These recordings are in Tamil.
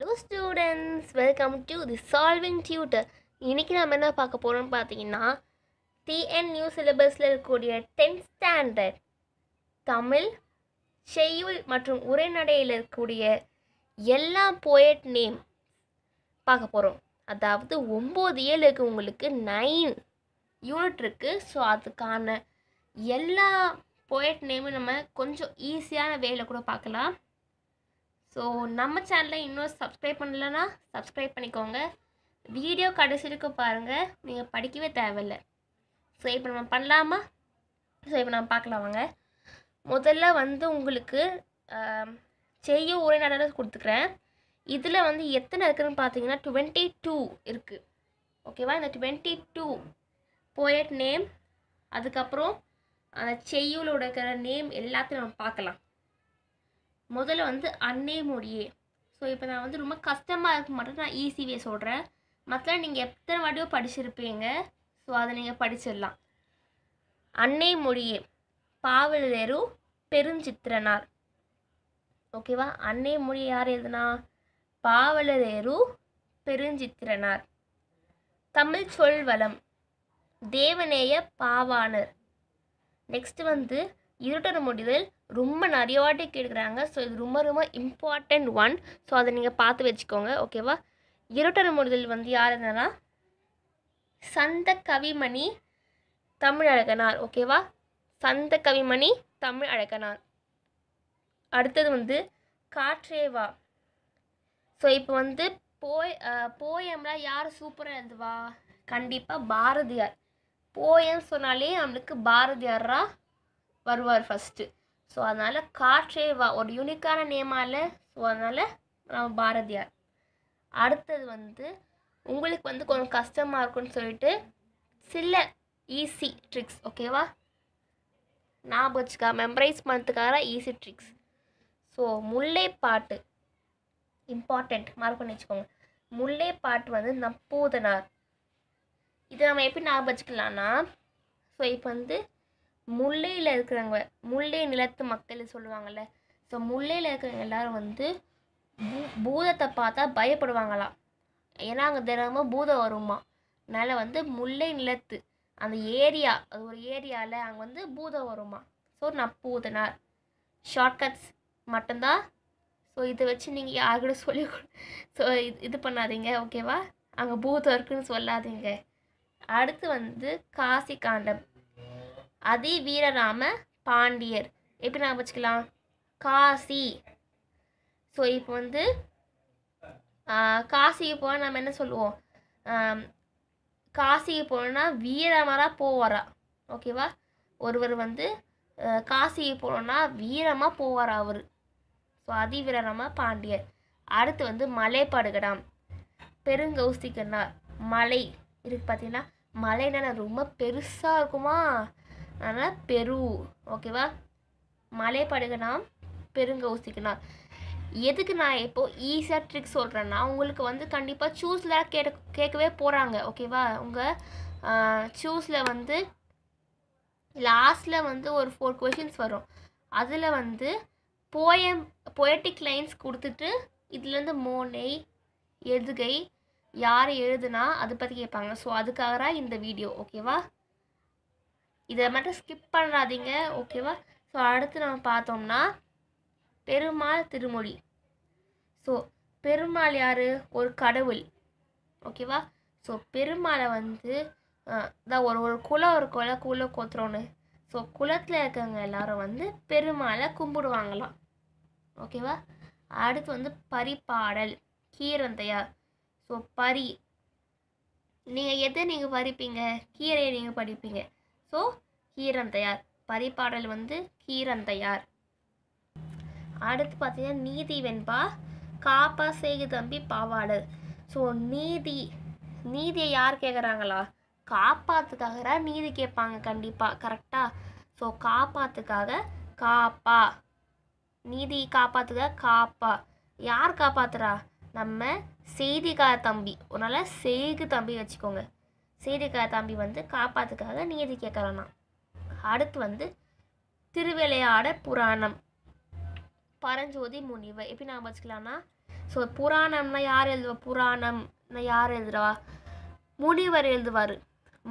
hello students welcome to the solving tutor இன்றைக்கி நம்ம என்ன பார்க்க போகிறோம்னு பார்த்தீங்கன்னா டிஎன் நியூ சிலபஸில் இருக்கக்கூடிய டென்த் ஸ்டாண்டர்ட் தமிழ் செய்யுள் மற்றும் உரைநடையில் இருக்கக்கூடிய எல்லா போயட் நேம் பார்க்க போகிறோம் அதாவது ஒம்பது ஏழுக்கு உங்களுக்கு நைன் யூனிட் இருக்குது ஸோ அதுக்கான எல்லா போயட் நேமும் நம்ம கொஞ்சம் ஈஸியான வேலை கூட பார்க்கலாம் ஸோ நம்ம சேனலை இன்னும் சப்ஸ்கிரைப் பண்ணலன்னா சப்ஸ்கிரைப் பண்ணிக்கோங்க வீடியோ கடைசி பாருங்கள் நீங்கள் படிக்கவே தேவையில்லை ஸோ இப்போ நம்ம பண்ணலாமா ஸோ இப்போ நம்ம பார்க்கலாம் வாங்க முதல்ல வந்து உங்களுக்கு செய்யும் உரைநடை கொடுத்துக்கிறேன் இதில் வந்து எத்தனை இருக்குதுன்னு பார்த்தீங்கன்னா டுவெண்ட்டி டூ இருக்குது ஓகேவா இந்த டுவெண்ட்டி டூ போயட் நேம் அதுக்கப்புறம் அந்த செய்யுளோட இருக்கிற நேம் எல்லாத்தையும் நம்ம பார்க்கலாம் முதல்ல வந்து அன்னே மொழியே ஸோ இப்போ நான் வந்து ரொம்ப கஷ்டமாக இருக்க மட்டும் நான் ஈஸிவே சொல்கிறேன் மற்ற நீங்கள் எத்தனை வாட்டியோ படிச்சிருப்பீங்க ஸோ அதை நீங்கள் படிச்சிடலாம் அன்னை மொழியே பாவலேரு பெருஞ்சித்திரனார் ஓகேவா அன்னை மொழி யார் எதுனா பாவலரேரு பெருஞ்சித்திரனார் தமிழ் சொல் வளம் தேவநேய பாவானர் நெக்ஸ்ட் வந்து இருட்டர் முடிதல் ரொம்ப நிறைய வாட்டி கேட்குறாங்க ஸோ இது ரொம்ப ரொம்ப இம்பார்ட்டண்ட் ஒன் ஸோ அதை நீங்கள் பார்த்து வச்சுக்கோங்க ஓகேவா இருட்டர் முடிதல் வந்து யார் என்னன்னா சந்த கவிமணி தமிழ் அழகனார் ஓகேவா சந்த கவிமணி தமிழ் அழகனார் அடுத்தது வந்து காற்றேவா ஸோ இப்போ வந்து போய் போயம்லாம் யார் சூப்பராக எழுதுவா கண்டிப்பாக பாரதியார் போயம் சொன்னாலே நம்மளுக்கு பாரதியாரா வருவார் ஃபஸ்ட்டு ஸோ அதனால் காற்றே வா ஒரு யூனிக்கான நேமால் ஸோ அதனால் நம்ம பாரதியார் அடுத்தது வந்து உங்களுக்கு வந்து கொஞ்சம் கஷ்டமாக இருக்கும்னு சொல்லிட்டு சில ஈஸி ட்ரிக்ஸ் ஓகேவா நான் வச்சுக்கா மெமரைஸ் பண்ணுறதுக்காக ஈஸி ட்ரிக்ஸ் ஸோ முல்லை பாட்டு இம்பார்ட்டண்ட் மார்க் பண்ணி வச்சுக்கோங்க முல்லை பாட்டு வந்து நப்பூதனார் இதை நம்ம எப்படி ஞாபகம் வச்சுக்கலாம்னா ஸோ இப்போ வந்து முல்லையில் இருக்கிறவங்க முல்லை நிலத்து மக்கள் சொல்லுவாங்கள்ல ஸோ முல்லையில் இருக்கிறவங்க எல்லோரும் வந்து பூ பூதத்தை பார்த்தா பயப்படுவாங்களாம் ஏன்னா அங்கே தினமும் பூதம் வருமா அதனால் வந்து முல்லை நிலத்து அந்த ஏரியா அது ஒரு ஏரியாவில் அங்கே வந்து பூதம் வருமா ஸோ நான் பூதனார் ஷார்ட்கட்ஸ் மட்டும்தான் ஸோ இதை வச்சு நீங்கள் யாருக்கிட்ட சொல்லி ஸோ இது இது பண்ணாதீங்க ஓகேவா அங்கே பூதம் இருக்குன்னு சொல்லாதீங்க அடுத்து வந்து காசி காண்டம் அதி வீரராம பாண்டியர் எப்படி நான் வச்சுக்கலாம் காசி ஸோ இப்போ வந்து காசிக்கு போனால் நம்ம என்ன சொல்லுவோம் காசிக்கு போனோம்னா வீரமராக போவாரா ஓகேவா ஒருவர் வந்து காசிக்கு போனோம்னா வீரமாக போவார் அவர் ஸோ அதிவீரமாக பாண்டியர் அடுத்து வந்து மலைப்பாடுகடாம் பெருங்கௌசிக்கன்னா மலை இருக்குது பார்த்தீங்கன்னா மலைன்னா ரொம்ப பெருசாக இருக்குமா அதனால் பெரு ஓகேவா மலைப்படுகனாம் பெருங்கௌசிக்குனார் எதுக்கு நான் இப்போது ஈஸியாக ட்ரிக் சொல்கிறேன்னா உங்களுக்கு வந்து கண்டிப்பாக சூஸ்லாம் கேட்க கேட்கவே போகிறாங்க ஓகேவா உங்கள் சூஸில் வந்து லாஸ்ட்டில் வந்து ஒரு ஃபோர் கொஷின்ஸ் வரும் அதில் வந்து போயம் பொயட்டிக் லைன்ஸ் கொடுத்துட்டு இதுலேருந்து மோனை எதுகை யார் எழுதுனா அதை பற்றி கேட்பாங்க ஸோ அதுக்காக இந்த வீடியோ ஓகேவா இதை மட்டும் ஸ்கிப் பண்ணாதீங்க ஓகேவா ஸோ அடுத்து நம்ம பார்த்தோம்னா பெருமாள் திருமொழி ஸோ பெருமாள் யார் ஒரு கடவுள் ஓகேவா ஸோ பெருமாளை வந்து இதான் ஒரு ஒரு குலம் ஒரு குல குல கோத்துறோன்னு ஸோ குலத்தில் இருக்கவங்க எல்லாரும் வந்து பெருமாளை கும்பிடுவாங்களாம் ஓகேவா அடுத்து வந்து பரிப்பாடல் கீரந்தையா ஸோ பரி நீங்கள் எதை நீங்கள் பறிப்பீங்க கீரையை நீங்கள் படிப்பீங்க ஸோ ஹீரந்தையார் பரிபாடல் வந்து கீரந்தையார் அடுத்து பார்த்தீங்கன்னா நீதி வெண்பா காப்பா செய்கு தம்பி பாவாடல் ஸோ நீதி நீதியை யார் கேட்குறாங்களா காப்பாத்துக்காக நீதி கேட்பாங்க கண்டிப்பாக கரெக்டாக ஸோ காப்பாத்துக்காக காப்பா நீதி காப்பாத்துக்காக காப்பா யார் காப்பாத்துறா நம்ம செய்திக்கார தம்பி உன்னால் செய்கு தம்பி வச்சுக்கோங்க சீதைக்கா தம்பி வந்து காப்பாத்துக்காக நீதி கேட்கலாம் அடுத்து வந்து திருவிளையாட புராணம் பரஞ்சோதி முனிவர் எப்படி நான் வச்சுக்கலாம்னா ஸோ புராணம்னா யார் எழுதுவா புராணம்னா யார் எழுதுறவா முனிவர் எழுதுவார்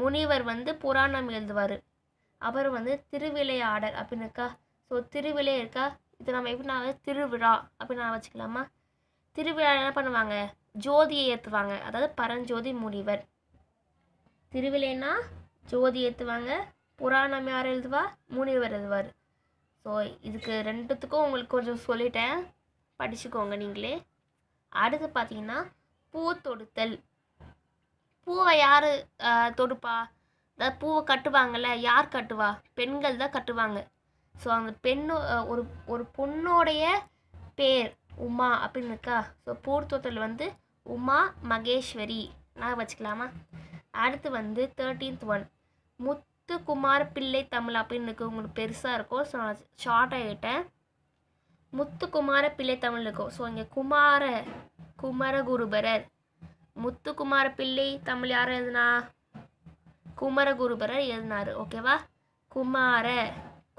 முனிவர் வந்து புராணம் எழுதுவார் அவர் வந்து திருவிளையாடல் அப்படின்னு இருக்கா ஸோ திருவிழை இருக்கா இது நம்ம எப்படி நான் திருவிழா அப்படின்னு நான் வச்சுக்கலாமா திருவிழா என்ன பண்ணுவாங்க ஜோதியை ஏற்றுவாங்க அதாவது பரஞ்சோதி முனிவர் திருவிலைன்னா ஜோதி ஏற்றுவாங்க புராணம் யார் எழுதுவா முனிவர் எழுதுவார் ஸோ இதுக்கு ரெண்டுத்துக்கும் உங்களுக்கு கொஞ்சம் சொல்லிட்டேன் படிச்சுக்கோங்க நீங்களே அடுத்து பார்த்தீங்கன்னா பூ தொடுத்தல் பூவை யார் தொடுப்பா அதாவது பூவை கட்டுவாங்கல்ல யார் கட்டுவா பெண்கள் தான் கட்டுவாங்க ஸோ அந்த பெண்ணு ஒரு ஒரு பொண்ணோடைய பேர் உமா அப்படின்னு இருக்கா ஸோ பூத்தொத்தல் வந்து உமா மகேஸ்வரி நான் வச்சுக்கலாமா அடுத்து வந்து தேர்ட்டீன்த் ஒன் முத்துக்குமார் பிள்ளை தமிழ் அப்படின்னு இருக்கும் உங்களுக்கு பெருசாக இருக்கும் ஸோ ஷார்ட் ஆகிட்டேன் முத்துக்குமார பிள்ளை தமிழ் இருக்கும் ஸோ இங்கே குமார குமரகுருபரர் முத்துக்குமார பிள்ளை தமிழ் யார் எழுதுனா குமரகுருபரர் எழுதினார் ஓகேவா குமார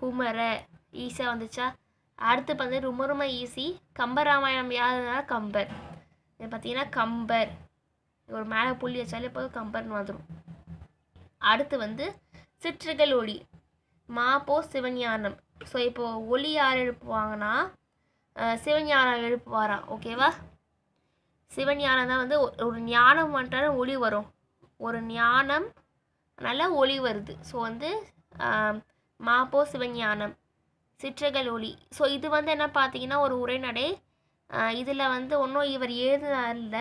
குமர ஈஸியாக வந்துச்சா அடுத்து பார்த்தீங்கன்னா ரொம்ப ரொம்ப ஈஸி கம்பராமாயணம் யாருனா கம்பர் இது பார்த்தீங்கன்னா கம்பர் ஒரு மேலே புள்ளி வச்சாலே போதும் கம்பர்னு வந்துடும் அடுத்து வந்து சிற்றுகள் ஒளி மாப்போ சிவஞானம் ஸோ இப்போது ஒளி யார் எழுப்புவாங்கன்னா சிவஞானம் எழுப்புவாராம் ஓகேவா சிவஞானம் தான் வந்து ஒரு ஞானம் வந்துட்டாலும் ஒளி வரும் ஒரு ஞானம் நல்ல ஒளி வருது ஸோ வந்து மாப்போ சிவஞானம் சிற்றகல் ஒளி ஸோ இது வந்து என்ன பார்த்தீங்கன்னா ஒரு உரைநடை இதில் வந்து ஒன்றும் இவர் எழுதுனால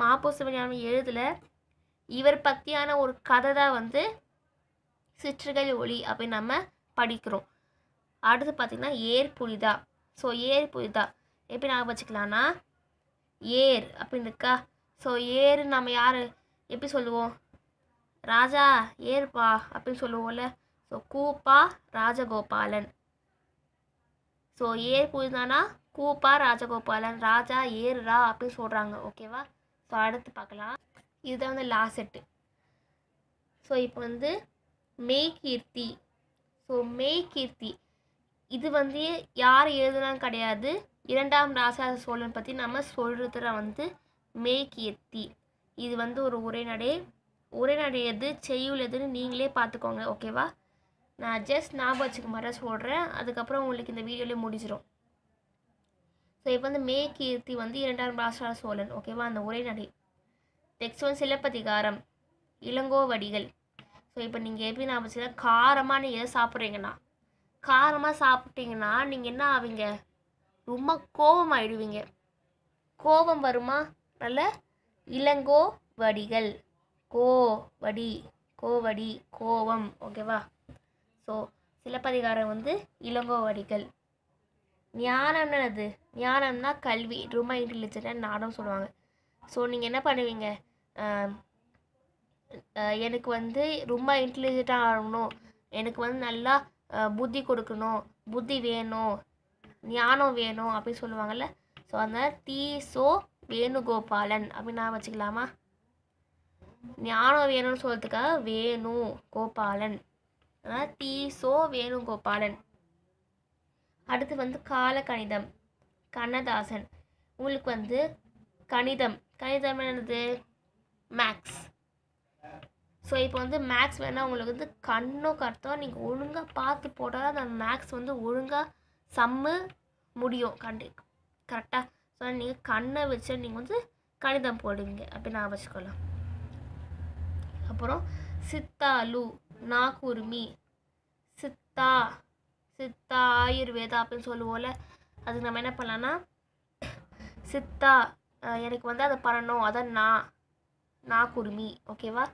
மாப்போ சிவஞானம் எழுதலை இவர் பற்றியான ஒரு கதை தான் வந்து சிற்றுகள் ஒளி அப்படின்னு நம்ம படிக்கிறோம் அடுத்து பார்த்திங்கன்னா ஏர் புலிதா ஸோ ஏர் புரிதா எப்படி நாங்கள் வச்சுக்கலாம்னா ஏர் அப்படின்னு இருக்கா ஸோ ஏர் நம்ம யார் எப்படி சொல்லுவோம் ராஜா பா அப்படின்னு சொல்லுவோம்ல ஸோ கூப்பா ராஜகோபாலன் ஸோ ஏர் புரிதானா கூப்பா ராஜகோபாலன் ராஜா ஏறுரா அப்படின்னு சொல்கிறாங்க ஓகேவா ஸோ அடுத்து பார்க்கலாம் இதுதான் வந்து லாசெட்டு செட்டு ஸோ இப்போ வந்து மே கீர்த்தி ஸோ மே கீர்த்தி இது வந்து யார் எழுதுனாலும் கிடையாது இரண்டாம் ராசா சோழன் பற்றி நம்ம சொல்கிறது வந்து மே கீர்த்தி இது வந்து ஒரு உரைநடை உரைநடை எது செய்யுள் எதுன்னு நீங்களே பார்த்துக்கோங்க ஓகேவா நான் ஜஸ்ட் ஞாபகம் வச்சுக்க மாதிரி சொல்கிறேன் அதுக்கப்புறம் உங்களுக்கு இந்த வீடியோலேயே முடிச்சிடும் ஸோ இப்போ வந்து மே கீர்த்தி வந்து இரண்டாம் ராஷ்டிர சோழன் ஓகேவா அந்த ஒரே நடை நெக்ஸ்ட் வந்து சிலப்பதிகாரம் இளங்கோவடிகள் ஸோ இப்போ நீங்கள் எப்படி நான் வச்சுன்னா காரமாக நீங்கள் எதை சாப்பிட்றீங்கன்னா காரமாக சாப்பிட்டீங்கன்னா நீங்கள் என்ன ஆவீங்க ரொம்ப கோபம் ஆயிடுவீங்க கோபம் வருமா நல்ல இளங்கோ வடிகள் கோ வடி கோவடி கோவம் ஓகேவா ஸோ சிலப்பதிகாரம் வந்து இளங்கோவடிகள் ஞானம்னா அது ஞானம்னா கல்வி ரொம்ப இன்டெலிஜென்ட்டாக நாடம் சொல்லுவாங்க ஸோ நீங்கள் என்ன பண்ணுவீங்க எனக்கு வந்து ரொம்ப இன்டெலிஜென்ட்டாக ஆகணும் எனக்கு வந்து நல்லா புத்தி கொடுக்கணும் புத்தி வேணும் ஞானம் வேணும் அப்படின்னு சொல்லுவாங்கள்ல ஸோ அதனால் டி சோ வேணுகோபாலன் அப்படின்னு நான் வச்சுக்கலாமா ஞானம் வேணும்னு சொல்கிறதுக்காக வேணு கோபாலன் அதனால் டி சோ வேணுகோபாலன் அடுத்து வந்து கால கணிதம் கண்ணதாசன் உங்களுக்கு வந்து கணிதம் கணிதம் என்னது மேக்ஸ் ஸோ இப்போ வந்து மேக்ஸ் வேணால் உங்களுக்கு வந்து கண்ணும் கருத்தும் நீங்கள் ஒழுங்காக பார்த்து போட்டால் அந்த மேக்ஸ் வந்து ஒழுங்காக சம்மு முடியும் கண்டி கரெக்டாக ஸோ நீங்கள் கண்ணை வச்சு நீங்கள் வந்து கணிதம் போடுவீங்க அப்படின்னு நான் வச்சுக்கலாம் அப்புறம் சித்தாலு நாகுருமி சித்தா சித்தா ஆயுர்வேதா அப்படின்னு சொல்லுவோம்ல அதுக்கு நம்ம என்ன பண்ணலான்னா சித்தா எனக்கு வந்து அதை பண்ணணும் அதான் நான் நான் குருமி ஓகேவா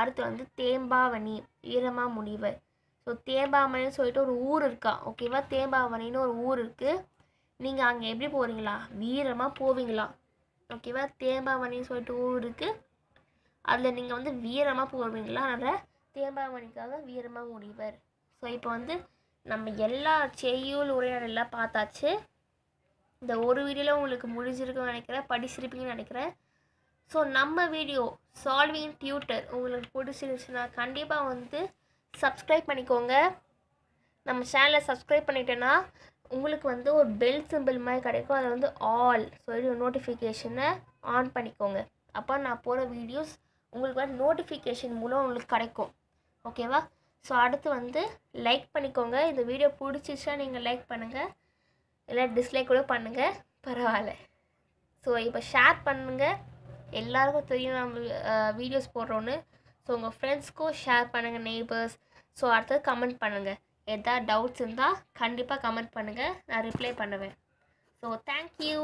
அடுத்து வந்து தேம்பாவணி ஈரமா முடிவு ஸோ தேம்பாவணின்னு சொல்லிட்டு ஒரு ஊர் இருக்கா ஓகேவா தேம்பாவணின்னு ஒரு ஊர் இருக்குது நீங்கள் அங்கே எப்படி போகிறீங்களா வீரமாக போவீங்களா ஓகேவா தேம்பாவணின்னு சொல்லிட்டு ஊர் இருக்குது அதில் நீங்கள் வந்து வீரமாக போவீங்களா அதனால் தேம்பாவணிக்காக வீரமாக முடிவர் ஸோ இப்போ வந்து நம்ம எல்லா செய்யுள் உரையாடலாம் பார்த்தாச்சு இந்த ஒரு வீடியோவில் உங்களுக்கு முடிஞ்சிருக்குன்னு நினைக்கிறேன் படிச்சிருப்பீங்கன்னு நினைக்கிறேன் ஸோ நம்ம வீடியோ சால்விங் டியூட்டர் உங்களுக்கு பிடிச்சிருந்துச்சுன்னா கண்டிப்பாக வந்து சப்ஸ்கிரைப் பண்ணிக்கோங்க நம்ம சேனலை சப்ஸ்கிரைப் பண்ணிட்டேன்னா உங்களுக்கு வந்து ஒரு பெல் சிம்பிள் மாதிரி கிடைக்கும் அதில் வந்து ஆல் சொல்லி நோட்டிஃபிகேஷனை ஆன் பண்ணிக்கோங்க அப்போ நான் போகிற வீடியோஸ் உங்களுக்கு வந்து நோட்டிஃபிகேஷன் மூலம் உங்களுக்கு கிடைக்கும் ஓகேவா ஸோ அடுத்து வந்து லைக் பண்ணிக்கோங்க இந்த வீடியோ பிடிச்சிச்சா நீங்கள் லைக் பண்ணுங்கள் இல்லை டிஸ்லைக் கூட பண்ணுங்கள் பரவாயில்ல ஸோ இப்போ ஷேர் பண்ணுங்கள் எல்லாருக்கும் தெரியும் நம்ம வீடியோஸ் போடுறோன்னு ஸோ உங்கள் ஃப்ரெண்ட்ஸ்க்கும் ஷேர் பண்ணுங்கள் நெய்பர்ஸ் ஸோ அடுத்தது கமெண்ட் பண்ணுங்கள் எதாவது டவுட்ஸ் இருந்தால் கண்டிப்பாக கமெண்ட் பண்ணுங்கள் நான் ரிப்ளை பண்ணுவேன் ஸோ தேங்க்யூ